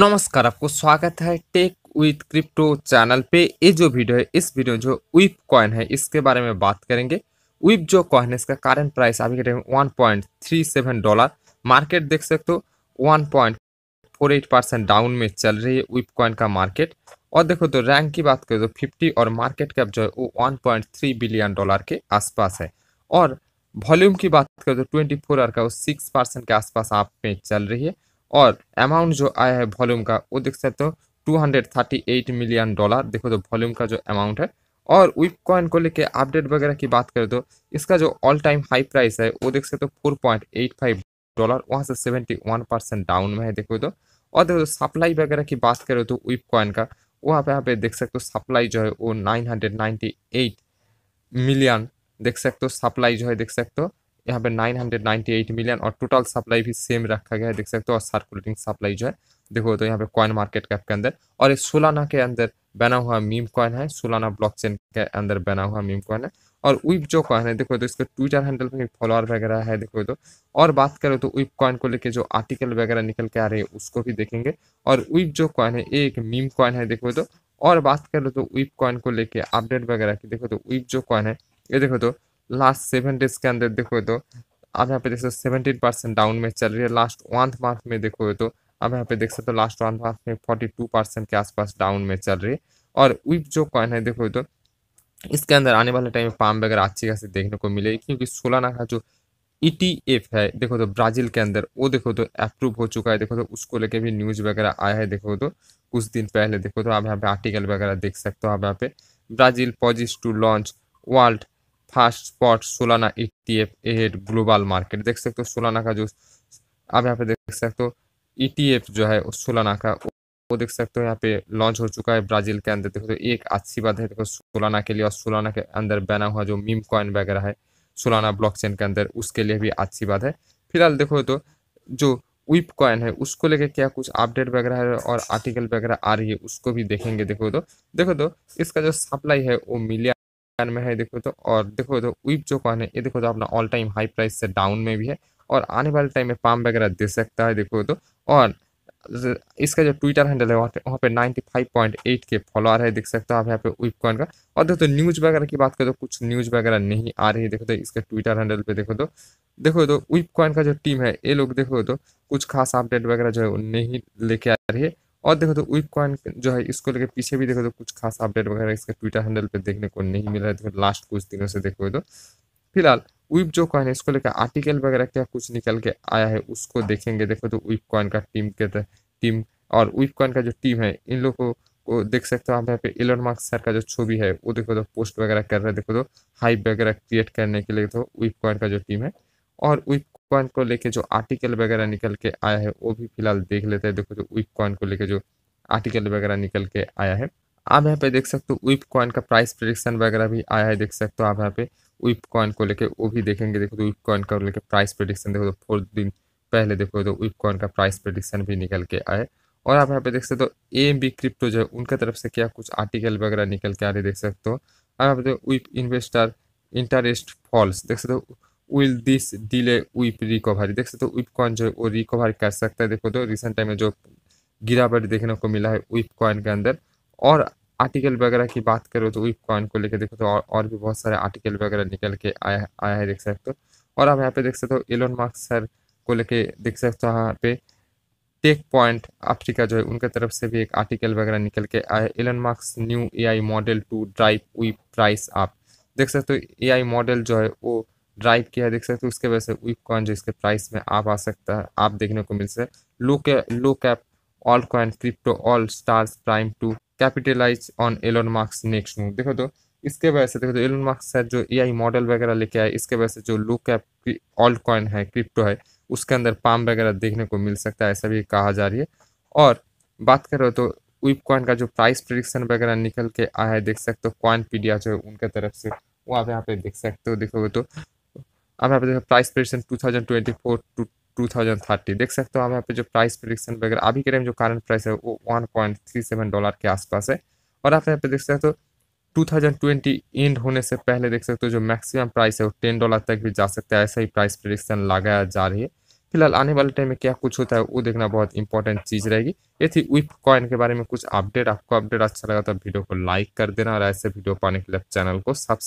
नमस्कार आपको स्वागत है टेक विथ क्रिप्टो चैनल पे ये जो वीडियो है इस वीडियो जो विप कॉइन है इसके बारे में बात करेंगे विप जो कॉइन है इसका करंट प्राइस अभी के time one point three seven dollar market देख सकते हो one point four eight percent down में चल रही है विप कॉइन का मार्केट और देखो तो रैंक की बात करें तो फिफ्टी और मार्केट कैप जो है वो one point three billion dollar के आसपास है और वॉल्यूम की बात करें तो ट्वेंटी फोर आर का वो सिक्स परसेंट के आसपास आप में चल रही है और अमाउंट जो आया है वॉल्यूम का वो देख सकते हो 238 मिलियन डॉलर देखो तो वॉल्यूम का जो अमाउंट है और विप कॉइन को लेके अपडेट वगैरह की बात करें तो इसका जो ऑल टाइम हाई प्राइस है वो देख सकते हो फोर डॉलर वहाँ से सेवेंटी वन परसेंट डाउन में है देखो तो और देखो तो सप्लाई वगैरह की बात करें तो विप कॉइन का वहाँ पे यहाँ पे देख सकते हो सप्लाई जो है वो nine hundred ninety eight million देख सकते हो सप्लाई जो है देख सकते हो यहाँ पे 998 मिलियन और टोटल सप्लाई भी सेम रखा गया है देख सकते हो और सर्कुलेटिंग सप्लाई जो है देखो तो यहाँ पे कॉइन मार्केट कैप के अंदर और ये सोलाना के अंदर बना हुआ मीम कॉइन है सोलाना ब्लॉकचेन के अंदर बना हुआ मीम कॉइन है और विप जो कॉइन है देखो तो इसके ट्विटर हैंडल पर फॉलोअर वगैरह है देखो तो और बात करो तो विप कॉइन को लेकर जो आर्टिकल वगैरह निकल के आ रहे हैं उसको भी देखेंगे और विप जो कॉइन है एक मीम कॉइन है देखो तो और बात करो तो विप कॉइन को लेकर अपडेट वगैरह की देखो तो विप जो कॉइन है ये देखो तो लास्ट सेवन डेज के अंदर देखो तो अब यहाँ पे देख सकते हो सेवेंटीन परसेंट डाउन में चल रही है लास्ट वन मंथ में देखो तो अब यहाँ पे देख सकते हो लास्ट वन मंथ में फोर्टी टू परसेंट के आसपास डाउन में चल रही है और विप जो कॉइन है देखो तो इसके अंदर आने वाले टाइम में पाम वगैरह अच्छी खासी देखने को मिले क्योंकि सोलाना का जो ई e है देखो तो ब्राज़ील के अंदर वो देखो तो अप्रूव हो चुका है देखो तो उसको लेके भी न्यूज़ वगैरह आया है देखो तो कुछ दिन पहले देखो तो आप यहाँ पे आर्टिकल वगैरह देख सकते हो आप यहाँ पे Brazil poised to launch world first spot Solana E T F ad global market देख सकते हो सोलाना का जो आप यहाँ पे देख सकते हो ई टी एफ जो है सोलाना का वो देख सकते हो यहाँ पे लॉन्च हो चुका है ब्राजील के अंदर देखो तो एक अच्छी बात है देखो सोलाना के लिए और सोलाना के अंदर बना हुआ जो मीम कॉइन वगैरह है सोलाना ब्लॉकचेन के अंदर उसके लिए भी अच्छी बात है फिलहाल देखो तो जो विप कॉइन है उसको लेके क्या कुछ अपडेट वगैरह है और आर्टिकल वगैरह आ रही है उसको भी देखेंगे देखो तो देखो तो इसका जो सप्लाई है वो मिलियन हायर में है देखो तो और देखो तो वीप जो कॉइन है ये देखो तो अपना ऑल टाइम हाई प्राइस से डाउन में भी है और आने वाले टाइम में पाम वगैरह दे सकता है देखो तो और इसका जो ट्विटर हैंडल है वहाँ पे वहाँ पे ninety five point eight K follower है देख सकते हो आप यहाँ पे वीप कॉइन का और देखो तो न्यूज वगैरह की बात करें तो कुछ न्यूज वगैरह नहीं आ रही है देखो तो इसके ट्विटर हैंडल पे देखो तो देखो तो वीप कॉइन का जो टीम है ये लोग देखो तो कुछ खास अपडेट वगैरह जो है वो नहीं लेके आ रही है और देखो तो वीप कॉइन जो है इसको लेकर पीछे भी देखो तो कुछ खास अपडेट वगैरह इसके ट्विटर हैंडल पे देखने को नहीं मिला है देखो लास्ट कुछ दिनों से देखो तो फिलहाल वीप जो कॉइन है इसको लेकर आर्टिकल वगैरह क्या कुछ निकल के आया है उसको देखेंगे देखो तो वीप कॉइन का टीम के टीम और वीप कॉइन का जो टीम है इन लोगों को को देख सकते हो आप यहाँ पे इलोन मार्क सर का जो छवि है वो देखो तो पोस्ट वगैरह कर रहे हैं देखो तो हाइप वगैरह क्रिएट करने के लिए तो वीप कॉइन का जो टीम है और वीप कॉइन को लेके जो आर्टिकल वगैरह निकल के आया है वो भी फिलहाल देख लेते हैं देखो जो वीक कॉइन को लेके जो आर्टिकल वगैरह निकल के आया है आप यहाँ पे देख सकते हो वीप कॉइन का प्राइस प्रडिक्शन वगैरह भी आया है देख सकते हो आप यहाँ पे वीप कॉइन को लेके वो भी देखेंगे देखो तो वीप कॉइन का लेके प्राइस प्रडिक्शन देखो तो फोर दिन पहले देखो तो वीप कॉइन का प्राइस प्रडिक्शन भी निकल के आए और आप यहाँ पे देख सकते हो ए एम बी क्रिप्टो जो है उनका तरफ से क्या कुछ आर्टिकल वगैरह निकल के आ रहे देख सकते हो आप यहाँ पे वीप इन्वेस्टर इंटरेस्ट फॉल्स देख सकते हो will this delay whip recovery देख सकते हो विप कॉइन जो वो रिकवर कर सकता है देखो तो रिसेंट टाइम में जो गिरावट देखने को मिला है विप कॉइन के अंदर और आर्टिकल वगैरह की बात करो तो विप कॉइन को लेकर देखो तो और, और भी बहुत सारे आर्टिकल वगैरह निकल के आया आया है देख सकते हो और आप यहाँ पे देख सकते हो एलोन मार्क सर को लेके देख सकते हो यहाँ पे टेक पॉइंट अफ्रीका जो है उनके तरफ से भी एक आर्टिकल वगैरह निकल के आया Elon Musk's new AI model to drive V price आप देख सकते हो एआई मॉडल जो है वो ड्राइव किया है देख सकते हो उसके वजह से वीक कॉइन जो इसके प्राइस में आप आ सकता है आप देखने को मिल सकता है लो कै low cap altcoin crypto all stars prime to capitalize on Elon Musk's next move देखो तो इसके वजह से देखो तो एलोन मार्क्स सर जो ए मॉडल वगैरह लेके आए इसके वजह से जो लो कैप ऑल कॉइन है क्रिप्टो है उसके अंदर पाम वगैरह देखने को मिल सकता है ऐसा भी कहा जा रही है और बात करो तो वीप कॉइन का जो प्राइस प्रिडिक्शन वगैरह निकल के आया है देख सकते हो कॉइन पीडिया जो है उनके तरफ से वो आप यहाँ पे देख सकते हो देखोगे तो आप यहाँ पे जो है price prediction for two thirty देख सकते हो आप यहाँ पे जो प्राइस प्रडिक्शन वगैरह अभी के टाइम जो करंट प्राइस है वो one point three seven dollar के आसपास है और आप यहाँ पे देख सकते हो टू थाउजेंड ट्वेंटी एंड होने से पहले देख सकते हो जो मैक्सिमम प्राइस है वो टेन डॉलर तक भी जा सकता है ऐसा ही प्राइस प्रडिक्शन लगाया जा रही है फिलहाल आने वाले टाइम में क्या कुछ होता है वो देखना बहुत इंपॉर्टेंट चीज़ रहेगी ये थी विप कॉइन के बारे में कुछ अपडेट आपको अपडेट अच्छा लगा तो वीडियो को लाइक कर देना और ऐसे वीडियो पाने के लिए चैनल को सब्सक्राइब